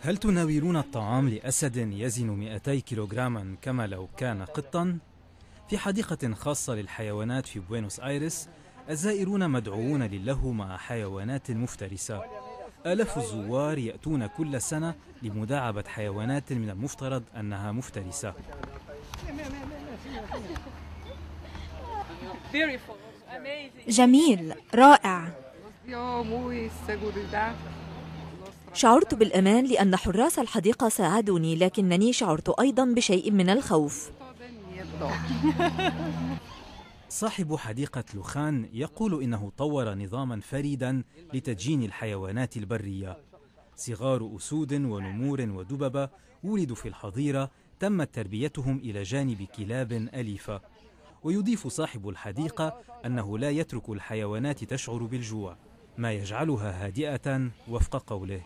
هل تناولون الطعام لأسد يزن 200 كيلوغراما كما لو كان قطا؟ في حديقة خاصة للحيوانات في بوينوس آيرس الزائرون مدعوون للهو مع حيوانات مفترسة آلاف الزوار يأتون كل سنة لمداعبة حيوانات من المفترض أنها مفترسة جميل رائع شعرت بالأمان لأن حراس الحديقة ساعدوني لكنني شعرت أيضا بشيء من الخوف صاحب حديقة لوخان يقول إنه طور نظاما فريدا لتدجين الحيوانات البرية صغار أسود ونمور ودببة ولدوا في الحظيرة تمت تربيتهم إلى جانب كلاب أليفة ويضيف صاحب الحديقة أنه لا يترك الحيوانات تشعر بالجوع ما يجعلها هادئة وفق قوله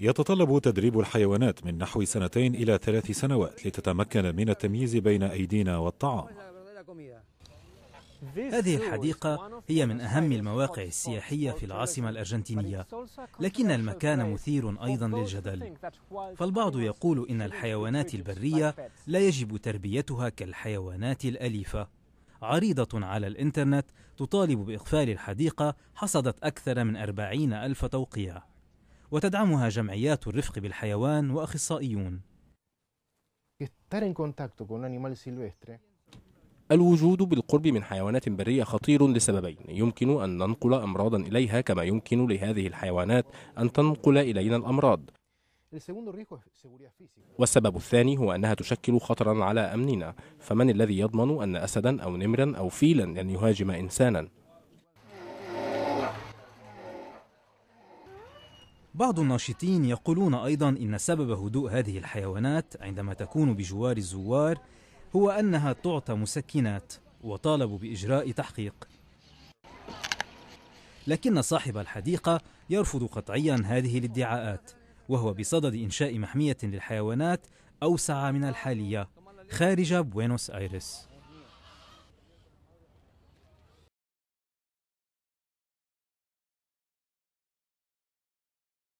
يتطلب تدريب الحيوانات من نحو سنتين إلى ثلاث سنوات لتتمكن من التمييز بين أيدينا والطعام هذه الحديقة هي من أهم المواقع السياحية في العاصمة الأرجنتينية لكن المكان مثير أيضا للجدل فالبعض يقول إن الحيوانات البرية لا يجب تربيتها كالحيوانات الأليفة عريضة على الإنترنت تطالب بإقفال الحديقة حصدت أكثر من أربعين ألف توقيع وتدعمها جمعيات الرفق بالحيوان وأخصائيون الوجود بالقرب من حيوانات برية خطير لسببين يمكن أن ننقل أمراضا إليها كما يمكن لهذه الحيوانات أن تنقل إلينا الأمراض والسبب الثاني هو أنها تشكل خطرا على أمننا فمن الذي يضمن أن أسدا أو نمرا أو فيلا لن يهاجم إنسانا بعض الناشطين يقولون أيضا إن سبب هدوء هذه الحيوانات عندما تكون بجوار الزوار هو أنها تعطى مسكنات وطالبوا بإجراء تحقيق لكن صاحب الحديقة يرفض قطعيا هذه الادعاءات وهو بصدد إنشاء محمية للحيوانات أوسع من الحالية خارج بوينوس آيرس